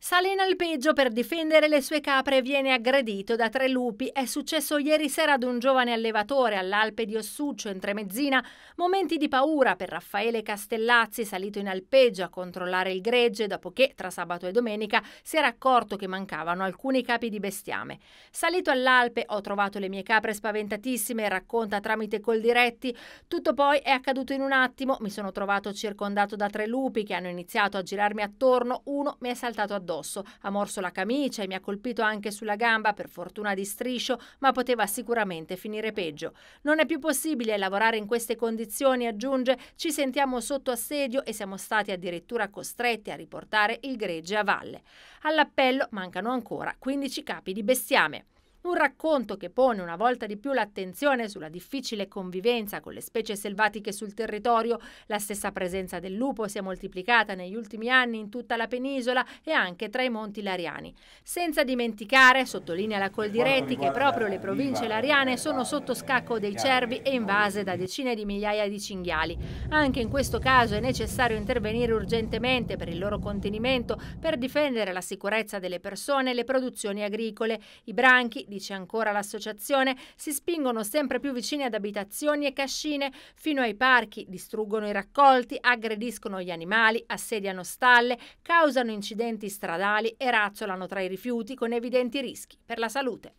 Sale in alpeggio per difendere le sue capre e viene aggredito da tre lupi. È successo ieri sera ad un giovane allevatore all'Alpe di Ossuccio in Tremezzina. Momenti di paura per Raffaele Castellazzi, salito in alpeggio a controllare il gregge dopo che, tra sabato e domenica, si era accorto che mancavano alcuni capi di bestiame. Salito all'Alpe ho trovato le mie capre spaventatissime, racconta tramite col diretti. Tutto poi è accaduto in un attimo. Mi sono trovato circondato da tre lupi che hanno iniziato a girarmi attorno. Uno mi è saltato addosso addosso. Ha morso la camicia e mi ha colpito anche sulla gamba, per fortuna di striscio, ma poteva sicuramente finire peggio. Non è più possibile lavorare in queste condizioni, aggiunge, ci sentiamo sotto assedio e siamo stati addirittura costretti a riportare il gregge a valle. All'appello mancano ancora 15 capi di bestiame. Un racconto che pone una volta di più l'attenzione sulla difficile convivenza con le specie selvatiche sul territorio. La stessa presenza del lupo si è moltiplicata negli ultimi anni in tutta la penisola e anche tra i monti lariani. Senza dimenticare, sottolinea la Coldiretti, che proprio le province lariane sono sotto scacco dei cervi e invase da decine di migliaia di cinghiali. Anche in questo caso è necessario intervenire urgentemente per il loro contenimento, per difendere la sicurezza delle persone e le produzioni agricole. I branchi di dice ancora l'associazione, si spingono sempre più vicini ad abitazioni e cascine, fino ai parchi, distruggono i raccolti, aggrediscono gli animali, assediano stalle, causano incidenti stradali e razzolano tra i rifiuti con evidenti rischi per la salute.